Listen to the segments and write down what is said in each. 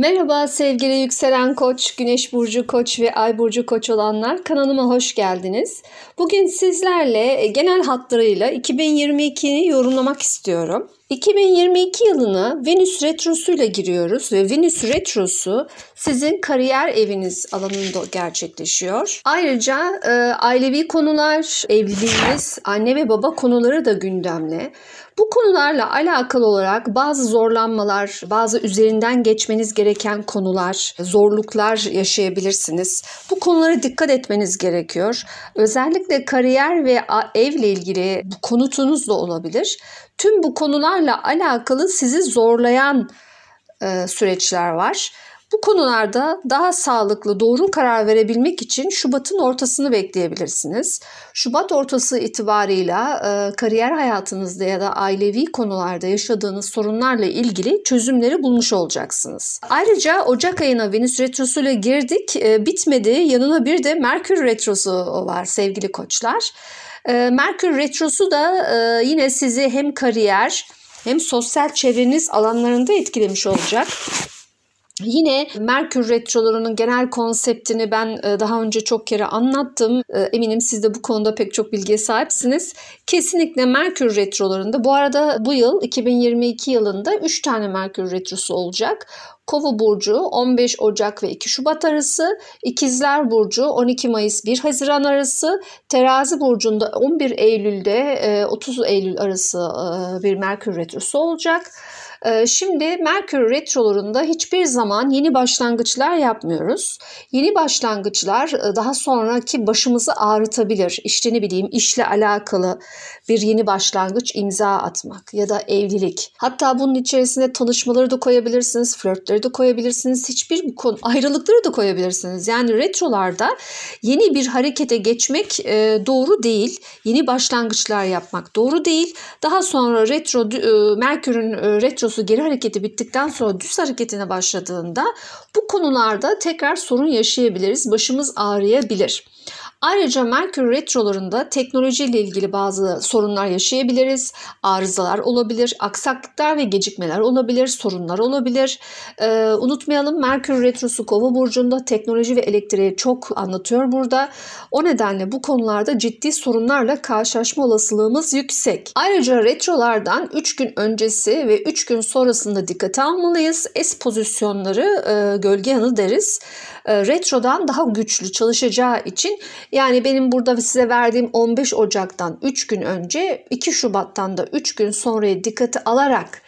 Merhaba sevgili yükselen koç, güneş burcu koç ve ay burcu koç olanlar kanalıma hoş geldiniz. Bugün sizlerle e, genel hatlarıyla 2022'yi yorumlamak istiyorum. 2022 yılına Venüs Retrosu'yla giriyoruz ve Venüs Retrosu sizin kariyer eviniz alanında gerçekleşiyor. Ayrıca e, ailevi konular, evliliğiniz, anne ve baba konuları da gündemle. Bu konularla alakalı olarak bazı zorlanmalar, bazı üzerinden geçmeniz gereken konular, zorluklar yaşayabilirsiniz. Bu konulara dikkat etmeniz gerekiyor. Özellikle kariyer ve evle ilgili konutunuz da olabilir. Tüm bu konularla alakalı sizi zorlayan e, süreçler var. Bu konularda daha sağlıklı, doğru karar verebilmek için Şubat'ın ortasını bekleyebilirsiniz. Şubat ortası itibarıyla e, kariyer hayatınızda ya da ailevi konularda yaşadığınız sorunlarla ilgili çözümleri bulmuş olacaksınız. Ayrıca Ocak ayına Venüs Retrosu ile girdik. E, bitmedi. Yanına bir de Merkür Retrosu var sevgili koçlar. E, Merkür Retrosu da e, yine sizi hem kariyer hem sosyal çevreniz alanlarında etkilemiş olacak. Yine Merkür Retrolarının genel konseptini ben e, daha önce çok kere anlattım. E, eminim siz de bu konuda pek çok bilgiye sahipsiniz. Kesinlikle Merkür Retrolarında bu arada bu yıl 2022 yılında 3 tane Merkür Retrosu olacak. Kova burcu 15 Ocak ve 2 Şubat arası, İkizler burcu 12 Mayıs 1 Haziran arası, Terazi burcunda 11 Eylül'de 30 e, Eylül arası bir Merkür retrosu olacak. Ee, şimdi Merkür retrolarında hiçbir zaman yeni başlangıçlar yapmıyoruz. Yeni başlangıçlar e, daha sonraki başımızı ağrıtabilir. İşte ne bileyim işle alakalı bir yeni başlangıç imza atmak ya da evlilik. Hatta bunun içerisine tanışmaları da koyabilirsiniz, flörtleri de koyabilirsiniz. Hiçbir konu ayrılıkları da koyabilirsiniz. Yani retrolarda yeni bir harekete geçmek e, doğru değil. Yeni başlangıçlar yapmak doğru değil. Daha sonra retro e, Merkür'ün retro protestosu geri hareketi bittikten sonra düz hareketine başladığında bu konularda tekrar sorun yaşayabiliriz. Başımız ağrıyabilir. Ayrıca Merkür retrolarında teknolojiyle ilgili bazı sorunlar yaşayabiliriz. Arızalar olabilir, aksaklıklar ve gecikmeler olabilir, sorunlar olabilir. Ee, unutmayalım Merkür retrosu kova burcunda teknoloji ve elektriği çok anlatıyor burada. O nedenle bu konularda ciddi sorunlarla karşılaşma olasılığımız yüksek. Ayrıca retrolardan 3 gün öncesi ve 3 gün sonrasında dikkate almalıyız. Es pozisyonları e, gölge yanı deriz. E, retrodan daha güçlü çalışacağı için yani benim burada size verdiğim 15 Ocak'tan 3 gün önce 2 Şubat'tan da 3 gün sonraya dikkate alarak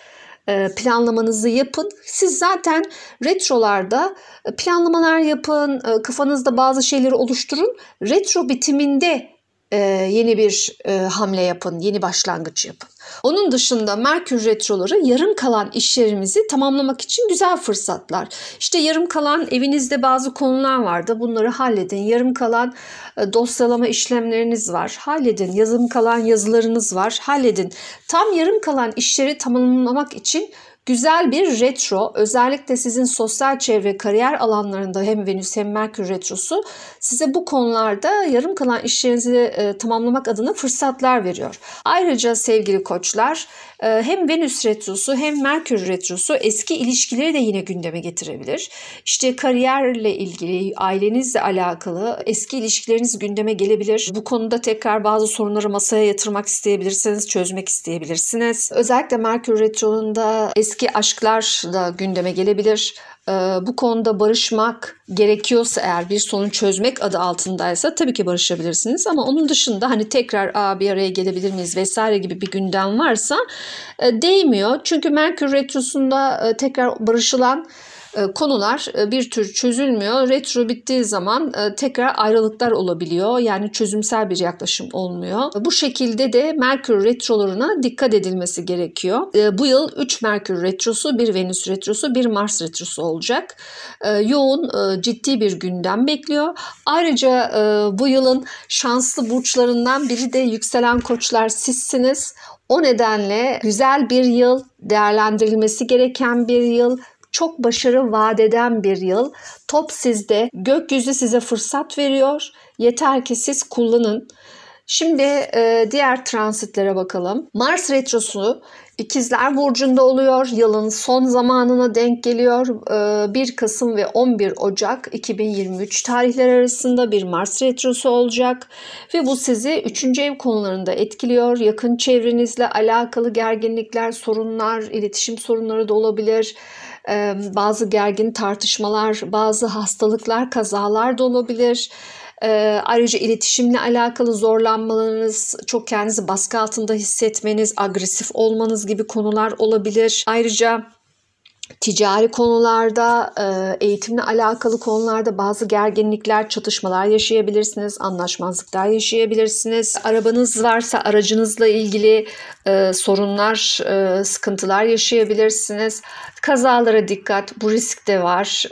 e, planlamanızı yapın. Siz zaten retrolarda e, planlamalar yapın, kafanızda bazı şeyleri oluşturun. Retro bitiminde e, yeni bir e, hamle yapın, yeni başlangıç yapın. Onun dışında Merkür Retroları yarım kalan işlerimizi tamamlamak için güzel fırsatlar. İşte yarım kalan evinizde bazı konular vardı. Bunları halledin. Yarım kalan e, dosyalama işlemleriniz var. Halledin. Yazım kalan yazılarınız var. Halledin. Tam yarım kalan işleri tamamlamak için Güzel bir retro özellikle sizin sosyal çevre kariyer alanlarında hem Venüs hem Merkür retrosu size bu konularda yarım kalan işlerinizi e, tamamlamak adına fırsatlar veriyor. Ayrıca sevgili koçlar e, hem Venüs retrosu hem Merkür retrosu eski ilişkileri de yine gündeme getirebilir. İşte kariyerle ilgili, ailenizle alakalı eski ilişkileriniz gündeme gelebilir. Bu konuda tekrar bazı sorunları masaya yatırmak isteyebilirsiniz, çözmek isteyebilirsiniz. Özellikle Merkür retro'nun eski eski aşklar da gündeme gelebilir. Ee, bu konuda barışmak gerekiyorsa eğer bir sorun çözmek adı altındaysa tabii ki barışabilirsiniz. Ama onun dışında hani tekrar Aa, bir araya gelebilir miyiz vesaire gibi bir gündem varsa e, değmiyor. Çünkü Merkür Retrosu'nda e, tekrar barışılan e, konular e, bir tür çözülmüyor. Retro bittiği zaman e, tekrar ayrılıklar olabiliyor. Yani çözümsel bir yaklaşım olmuyor. Bu şekilde de Merkür retrolarına dikkat edilmesi gerekiyor. Bu yıl 3 Merkür retrosu, 1 Venüs retrosu, 1 Mars retrosu olacak. Yoğun, ciddi bir gündem bekliyor. Ayrıca bu yılın şanslı burçlarından biri de yükselen koçlar sizsiniz. O nedenle güzel bir yıl, değerlendirilmesi gereken bir yıl, çok başarı vaat eden bir yıl. Top sizde, gökyüzü size fırsat veriyor. Yeter ki siz kullanın. Şimdi e, diğer transitlere bakalım. Mars retrosu İkizler Burcu'nda oluyor. Yılın son zamanına denk geliyor. 1 e, Kasım ve 11 Ocak 2023 tarihler arasında bir Mars Retrosu olacak. Ve bu sizi 3. ev konularında etkiliyor. Yakın çevrenizle alakalı gerginlikler, sorunlar, iletişim sorunları da olabilir bazı gergin tartışmalar, bazı hastalıklar, kazalar da olabilir. ayrıca iletişimle alakalı zorlanmalarınız, çok kendinizi baskı altında hissetmeniz, agresif olmanız gibi konular olabilir. Ayrıca ticari konularda, e, eğitimle alakalı konularda bazı gerginlikler, çatışmalar yaşayabilirsiniz, anlaşmazlıklar yaşayabilirsiniz. Arabanız varsa aracınızla ilgili e, sorunlar, e, sıkıntılar yaşayabilirsiniz. Kazalara dikkat, bu risk de var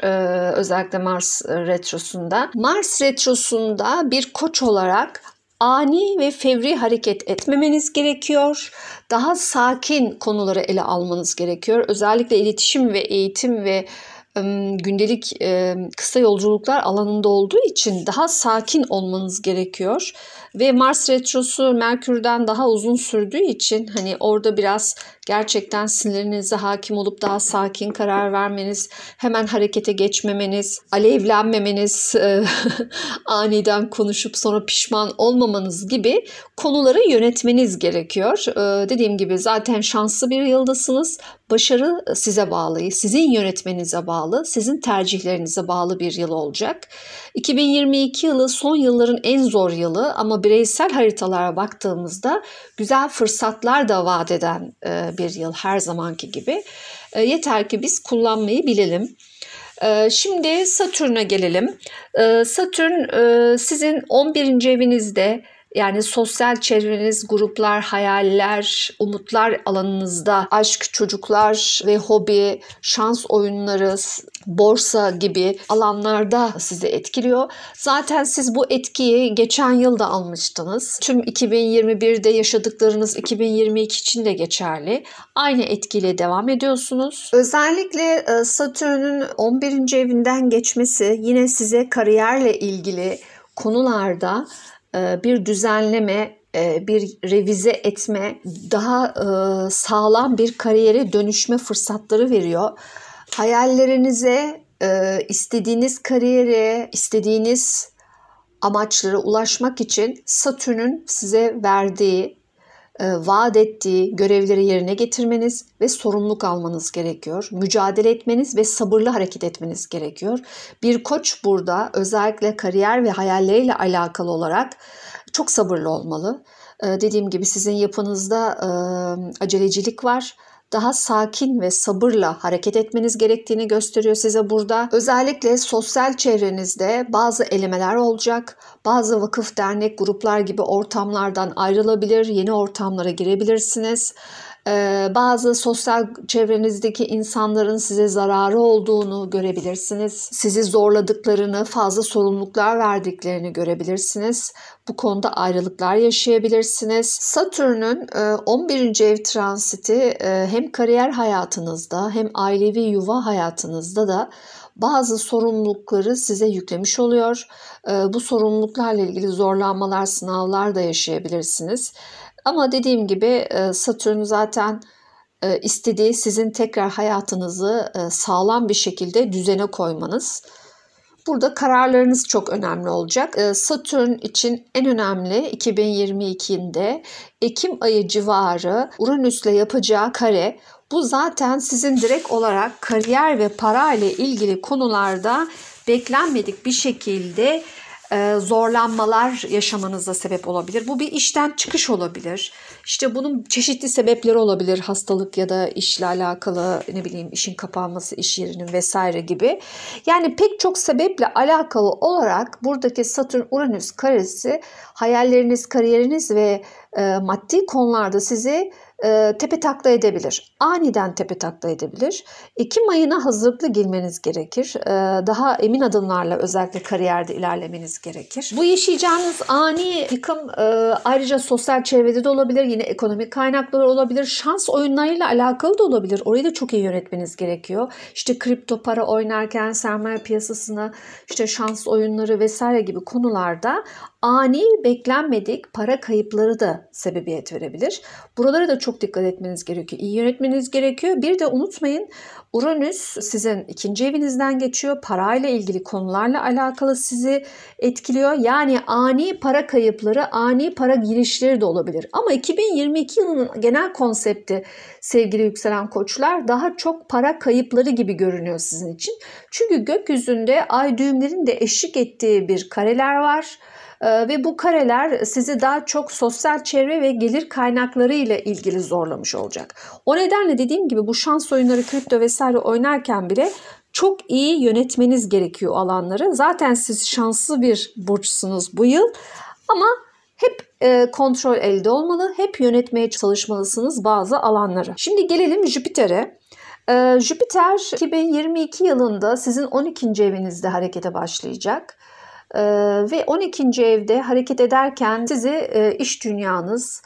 özellikle Mars retrosunda. Mars retrosunda bir koç olarak ani ve fevri hareket etmemeniz gerekiyor. Daha sakin konuları ele almanız gerekiyor. Özellikle iletişim ve eğitim ve gündelik ıı, kısa yolculuklar alanında olduğu için daha sakin olmanız gerekiyor. Ve Mars retrosu Merkür'den daha uzun sürdüğü için hani orada biraz gerçekten sinirinize hakim olup daha sakin karar vermeniz, hemen harekete geçmemeniz, alevlenmemeniz, ıı, aniden konuşup sonra pişman olmamanız gibi konuları yönetmeniz gerekiyor. Dediğim gibi zaten şanslı bir yıldasınız. Başarı size bağlı, sizin yönetmenize bağlı bağlı, sizin tercihlerinize bağlı bir yıl olacak. 2022 yılı son yılların en zor yılı ama bireysel haritalara baktığımızda güzel fırsatlar da vaat eden e, bir yıl her zamanki gibi. E, yeter ki biz kullanmayı bilelim. E, şimdi Satürn'e gelelim. Satürn sizin 11. evinizde yani sosyal çevreniz, gruplar, hayaller, umutlar alanınızda aşk, çocuklar ve hobi, şans oyunları, borsa gibi alanlarda sizi etkiliyor. Zaten siz bu etkiyi geçen yıl da almıştınız. Tüm 2021'de yaşadıklarınız 2022 için de geçerli. Aynı etkiyle devam ediyorsunuz. Özellikle e, Satürn'ün 11. evinden geçmesi yine size kariyerle ilgili konularda e, bir düzenleme, e, bir revize etme, daha e, sağlam bir kariyere dönüşme fırsatları veriyor. Hayallerinize, istediğiniz kariyere, istediğiniz amaçlara ulaşmak için Satürn'ün size verdiği e, vaat ettiği görevleri yerine getirmeniz ve sorumluluk almanız gerekiyor. Mücadele etmeniz ve sabırlı hareket etmeniz gerekiyor. Bir koç burada özellikle kariyer ve hayalleriyle alakalı olarak çok sabırlı olmalı. E, dediğim gibi sizin yapınızda e, acelecilik var daha sakin ve sabırla hareket etmeniz gerektiğini gösteriyor size burada. Özellikle sosyal çevrenizde bazı elemeler olacak. Bazı vakıf, dernek, gruplar gibi ortamlardan ayrılabilir, yeni ortamlara girebilirsiniz. Ee, bazı sosyal çevrenizdeki insanların size zararı olduğunu görebilirsiniz. Sizi zorladıklarını, fazla sorumluluklar verdiklerini görebilirsiniz. Bu konuda ayrılıklar yaşayabilirsiniz. Satürn'ün 11. E, ev transiti e, hem kariyer hayatınızda hem ailevi yuva hayatınızda da bazı sorumlulukları size yüklemiş oluyor. E, bu sorumluluklarla ilgili zorlanmalar, sınavlar da yaşayabilirsiniz. Ama dediğim gibi e, Satürn zaten e, istediği sizin tekrar hayatınızı e, sağlam bir şekilde düzene koymanız. Burada kararlarınız çok önemli olacak. Satürn için en önemli 2022'de Ekim ayı civarı Uranüs'le yapacağı kare. Bu zaten sizin direkt olarak kariyer ve para ile ilgili konularda beklenmedik bir şekilde e, zorlanmalar yaşamanıza sebep olabilir. Bu bir işten çıkış olabilir. İşte bunun çeşitli sebepleri olabilir. Hastalık ya da işle alakalı ne bileyim işin kapanması, iş yerinin vesaire gibi. Yani pek çok sebeple alakalı olarak buradaki Satürn-Uranüs karesi hayalleriniz, kariyeriniz ve e, maddi konularda sizi e, tepe takla edebilir. Aniden tepe takla edebilir. Ekim ayına hazırlıklı girmeniz gerekir. E, daha emin adımlarla özellikle kariyerde ilerlemeniz gerekir. Bu yaşayacağınız ani yıkım e, ayrıca sosyal çevrede de olabilir. Yine ekonomik kaynakları olabilir. Şans oyunlarıyla alakalı da olabilir. Orayı da çok iyi yönetmeniz gerekiyor. İşte kripto para oynarken sermaye piyasasına işte şans oyunları vesaire gibi konularda ani beklenmedik para kayıpları da sebebiyet verebilir. Buralara da çok dikkat etmeniz gerekiyor. İyi yönetmeniz gerekiyor. Bir de unutmayın Uranüs sizin ikinci evinizden geçiyor. Parayla ilgili konularla alakalı sizi etkiliyor. Yani ani para kayıpları, ani para girişleri de olabilir. Ama 2022 yılının genel konsepti sevgili yükselen koçlar daha çok para kayıpları gibi görünüyor sizin için. Çünkü gökyüzünde ay düğümlerin de eşlik ettiği bir kareler var ee, ve bu kareler sizi daha çok sosyal çevre ve gelir kaynakları ile ilgili zorlamış olacak. O nedenle dediğim gibi bu şans oyunları, kripto ve vesaire oynarken bile çok iyi yönetmeniz gerekiyor alanları. Zaten siz şanslı bir burçsunuz bu yıl ama hep e, kontrol elde olmalı, hep yönetmeye çalışmalısınız bazı alanları. Şimdi gelelim Jüpiter'e. E, Jüpiter 2022 yılında sizin 12. evinizde harekete başlayacak. Ee, ve 12. evde hareket ederken sizi e, iş dünyanız,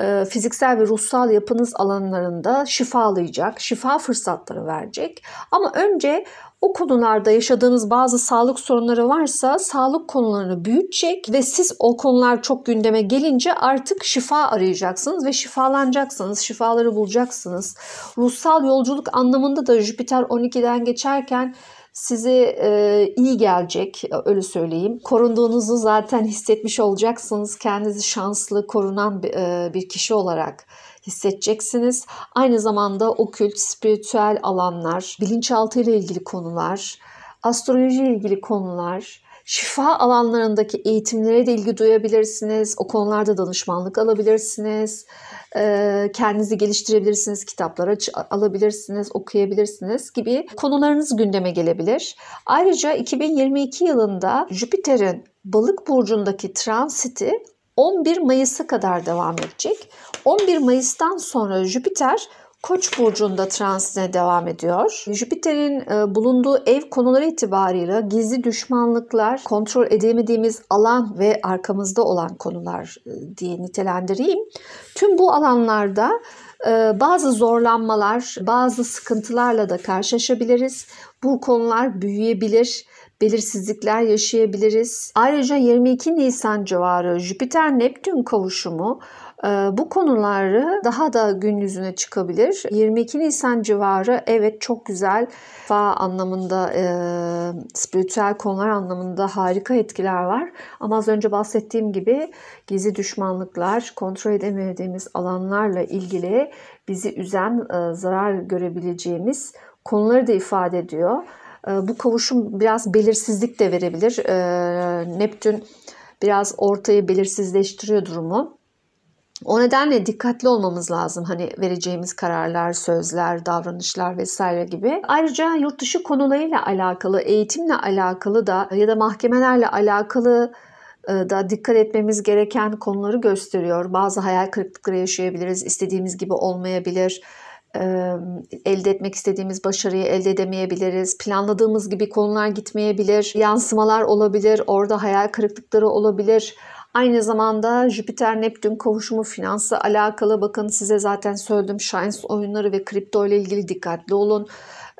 ee, fiziksel ve ruhsal yapınız alanlarında şifalayacak, şifa fırsatları verecek. Ama önce o konularda yaşadığınız bazı sağlık sorunları varsa sağlık konularını büyütecek ve siz o konular çok gündeme gelince artık şifa arayacaksınız ve şifalanacaksınız, şifaları bulacaksınız. Ruhsal yolculuk anlamında da Jüpiter 12'den geçerken size e, iyi gelecek e, öyle söyleyeyim. Korunduğunuzu zaten hissetmiş olacaksınız. Kendinizi şanslı, korunan bir, e, bir kişi olarak hissedeceksiniz. Aynı zamanda okült, spiritüel alanlar, bilinçaltı ile ilgili konular, astroloji ilgili konular, şifa alanlarındaki eğitimlere de ilgi duyabilirsiniz. O konularda danışmanlık alabilirsiniz. Kendinizi geliştirebilirsiniz. Kitaplara alabilirsiniz, okuyabilirsiniz gibi konularınız gündeme gelebilir. Ayrıca 2022 yılında Jüpiter'in balık burcundaki transiti 11 Mayıs'a kadar devam edecek. 11 Mayıs'tan sonra Jüpiter Koç burcunda transine devam ediyor. Jüpiter'in e, bulunduğu ev konuları itibarıyla gizli düşmanlıklar, kontrol edemediğimiz alan ve arkamızda olan konular e, diye nitelendireyim. Tüm bu alanlarda e, bazı zorlanmalar, bazı sıkıntılarla da karşılaşabiliriz. Bu konular büyüyebilir belirsizlikler yaşayabiliriz. Ayrıca 22 Nisan civarı Jüpiter-Neptün kavuşumu ee, bu konuları daha da gün yüzüne çıkabilir. 22 Nisan civarı evet çok güzel fa anlamında, e, spiritüel konular anlamında harika etkiler var. Ama az önce bahsettiğim gibi gizli düşmanlıklar, kontrol edemediğimiz alanlarla ilgili bizi üzen, e, zarar görebileceğimiz konuları da ifade ediyor. E, bu kavuşum biraz belirsizlik de verebilir. E, Neptün biraz ortayı belirsizleştiriyor durumu o nedenle dikkatli olmamız lazım hani vereceğimiz kararlar, sözler, davranışlar vesaire gibi. Ayrıca yurt dışı konularıyla alakalı, eğitimle alakalı da ya da mahkemelerle alakalı e, da dikkat etmemiz gereken konuları gösteriyor. Bazı hayal kırıklıkları yaşayabiliriz, istediğimiz gibi olmayabilir e, elde etmek istediğimiz başarıyı elde edemeyebiliriz. Planladığımız gibi konular gitmeyebilir. Yansımalar olabilir. Orada hayal kırıklıkları olabilir. Aynı zamanda Jüpiter-Neptün kavuşumu finansı alakalı bakın size zaten söyledim. Şans oyunları ve kripto ile ilgili dikkatli olun.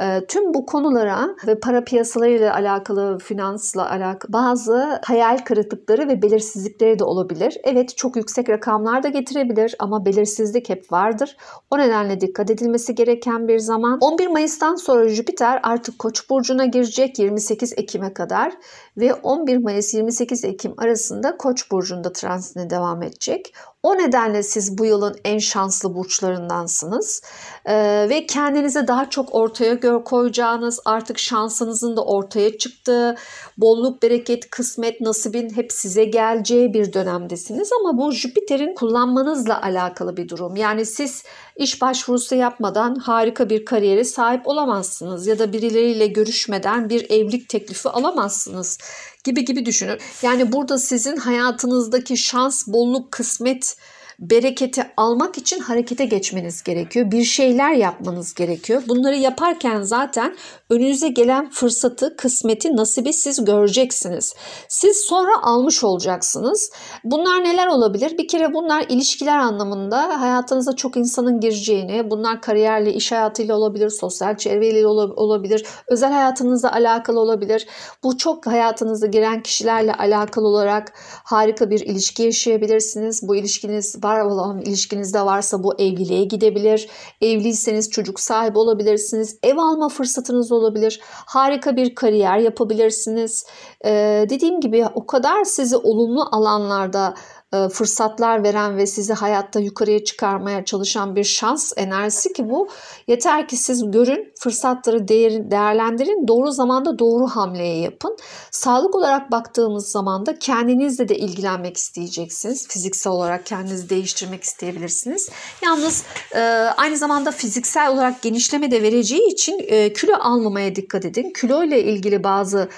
Ee, tüm bu konulara ve para piyasalarıyla alakalı, finansla alakalı bazı hayal kırıklıkları ve belirsizlikleri de olabilir. Evet çok yüksek rakamlar da getirebilir ama belirsizlik hep vardır. O nedenle dikkat edilmesi gereken bir zaman. 11 Mayıs'tan sonra Jüpiter artık Koç burcuna girecek 28 Ekim'e kadar ve 11 Mayıs 28 Ekim arasında Koç burcunda transitine devam edecek. O nedenle siz bu yılın en şanslı burçlarındansınız ee, ve kendinize daha çok ortaya gör koyacağınız, artık şansınızın da ortaya çıktığı, bolluk, bereket, kısmet, nasibin hep size geleceği bir dönemdesiniz. Ama bu Jüpiter'in kullanmanızla alakalı bir durum. Yani siz iş başvurusu yapmadan harika bir kariyere sahip olamazsınız ya da birileriyle görüşmeden bir evlilik teklifi alamazsınız gibi gibi düşünür. Yani burada sizin hayatınızdaki şans, bolluk, kısmet bereketi almak için harekete geçmeniz gerekiyor. Bir şeyler yapmanız gerekiyor. Bunları yaparken zaten önünüze gelen fırsatı, kısmeti, nasibi siz göreceksiniz. Siz sonra almış olacaksınız. Bunlar neler olabilir? Bir kere bunlar ilişkiler anlamında hayatınıza çok insanın gireceğini, bunlar kariyerle, iş hayatıyla olabilir, sosyal çevreyle olabilir, özel hayatınızla alakalı olabilir. Bu çok hayatınıza giren kişilerle alakalı olarak harika bir ilişki yaşayabilirsiniz. Bu ilişkiniz var var olan ilişkinizde varsa bu evliliğe gidebilir. Evliyseniz çocuk sahibi olabilirsiniz. Ev alma fırsatınız olabilir. Harika bir kariyer yapabilirsiniz. Ee, dediğim gibi o kadar sizi olumlu alanlarda e, fırsatlar veren ve sizi hayatta yukarıya çıkarmaya çalışan bir şans enerjisi ki bu yeter ki siz görün fırsatları değer, değerlendirin doğru zamanda doğru hamleye yapın sağlık olarak baktığımız zaman da kendinizle de ilgilenmek isteyeceksiniz fiziksel olarak kendinizi değiştirmek isteyebilirsiniz yalnız e, aynı zamanda fiziksel olarak genişleme de vereceği için e, kilo almamaya dikkat edin kilo ile ilgili bazı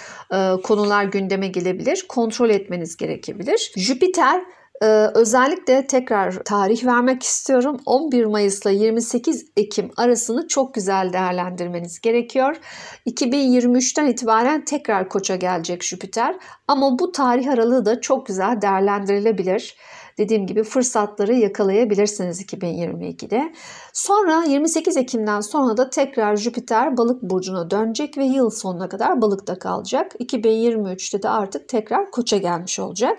konular gündeme gelebilir kontrol etmeniz gerekebilir Jüpiter ee, özellikle tekrar tarih vermek istiyorum. 11 Mayıs ile 28 Ekim arasını çok güzel değerlendirmeniz gerekiyor. 2023'ten itibaren tekrar koça gelecek Jüpiter. Ama bu tarih aralığı da çok güzel değerlendirilebilir dediğim gibi fırsatları yakalayabilirsiniz 2022'de. Sonra 28 Ekim'den sonra da tekrar Jüpiter balık burcuna dönecek ve yıl sonuna kadar balıkta kalacak. 2023'te de artık tekrar koça gelmiş olacak.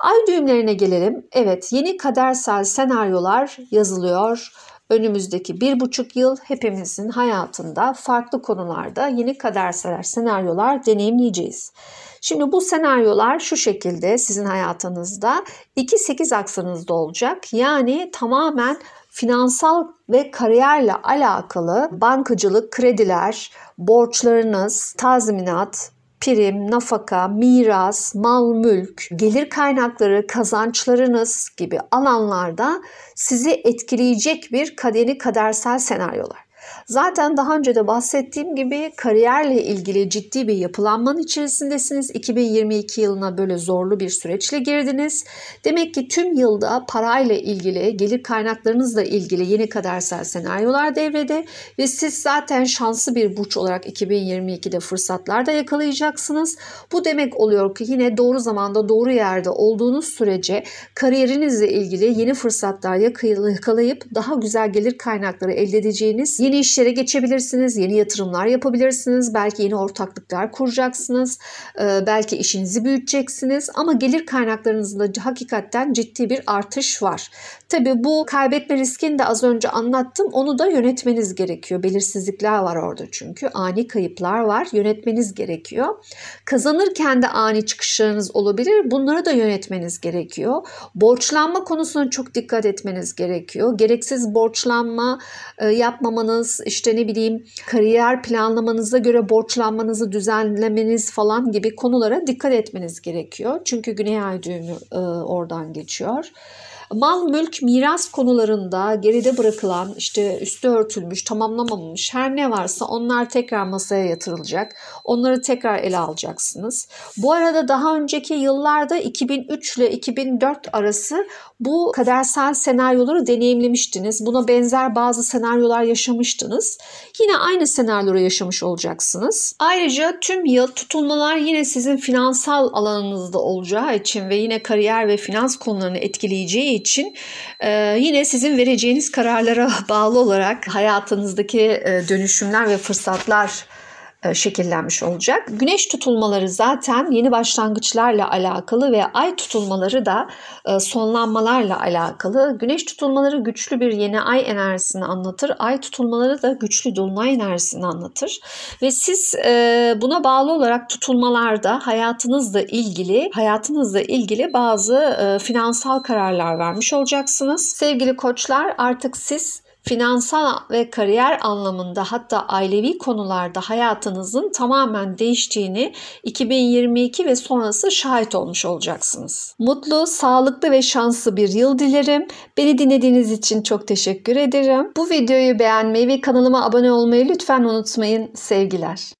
Ay düğümlerine gelelim. Evet yeni kadersel senaryolar yazılıyor. Önümüzdeki bir buçuk yıl hepimizin hayatında farklı konularda yeni kadersel senaryolar deneyimleyeceğiz. Şimdi bu senaryolar şu şekilde sizin hayatınızda 2-8 aksanızda olacak. Yani tamamen finansal ve kariyerle alakalı bankacılık, krediler, borçlarınız, tazminat, prim, nafaka, miras, mal mülk, gelir kaynakları, kazançlarınız gibi alanlarda sizi etkileyecek bir kaderi kadersel senaryolar. Zaten daha önce de bahsettiğim gibi kariyerle ilgili ciddi bir yapılanmanın içerisindesiniz. 2022 yılına böyle zorlu bir süreçle girdiniz. Demek ki tüm yılda parayla ilgili, gelir kaynaklarınızla ilgili yeni kadersel senaryolar devrede ve siz zaten şanslı bir burç olarak 2022'de fırsatlar da yakalayacaksınız. Bu demek oluyor ki yine doğru zamanda doğru yerde olduğunuz sürece kariyerinizle ilgili yeni fırsatlar yakalayıp daha güzel gelir kaynakları elde edeceğiniz yeni işlere geçebilirsiniz, yeni yatırımlar yapabilirsiniz, belki yeni ortaklıklar kuracaksınız, e, belki işinizi büyüteceksiniz ama gelir kaynaklarınızda hakikaten ciddi bir artış var. Tabi bu kaybetme riskini de az önce anlattım. Onu da yönetmeniz gerekiyor. Belirsizlikler var orada çünkü. Ani kayıplar var. Yönetmeniz gerekiyor. Kazanırken de ani çıkışlarınız olabilir. Bunları da yönetmeniz gerekiyor. Borçlanma konusuna çok dikkat etmeniz gerekiyor. Gereksiz borçlanma e, yapmamanız, planlamanız, işte ne bileyim kariyer planlamanıza göre borçlanmanızı düzenlemeniz falan gibi konulara dikkat etmeniz gerekiyor. Çünkü güney ay düğümü e, oradan geçiyor mal, mülk, miras konularında geride bırakılan işte üstü örtülmüş, tamamlamamış her ne varsa onlar tekrar masaya yatırılacak. Onları tekrar ele alacaksınız. Bu arada daha önceki yıllarda 2003 ile 2004 arası bu kadersel senaryoları deneyimlemiştiniz. Buna benzer bazı senaryolar yaşamıştınız. Yine aynı senaryoları yaşamış olacaksınız. Ayrıca tüm yıl tutulmalar yine sizin finansal alanınızda olacağı için ve yine kariyer ve finans konularını etkileyeceği için e, yine sizin vereceğiniz kararlara bağlı olarak hayatınızdaki e, dönüşümler ve fırsatlar e, şekillenmiş olacak. Güneş tutulmaları zaten yeni başlangıçlarla alakalı ve ay tutulmaları da e, sonlanmalarla alakalı. Güneş tutulmaları güçlü bir yeni ay enerjisini anlatır. Ay tutulmaları da güçlü dolunay enerjisini anlatır. Ve siz e, buna bağlı olarak tutulmalarda hayatınızla ilgili hayatınızla ilgili bazı finansal kararlar vermiş olacaksınız. Sevgili koçlar artık siz finansal ve kariyer anlamında hatta ailevi konularda hayatınızın tamamen değiştiğini 2022 ve sonrası şahit olmuş olacaksınız. Mutlu, sağlıklı ve şanslı bir yıl dilerim. Beni dinlediğiniz için çok teşekkür ederim. Bu videoyu beğenmeyi ve kanalıma abone olmayı lütfen unutmayın. Sevgiler.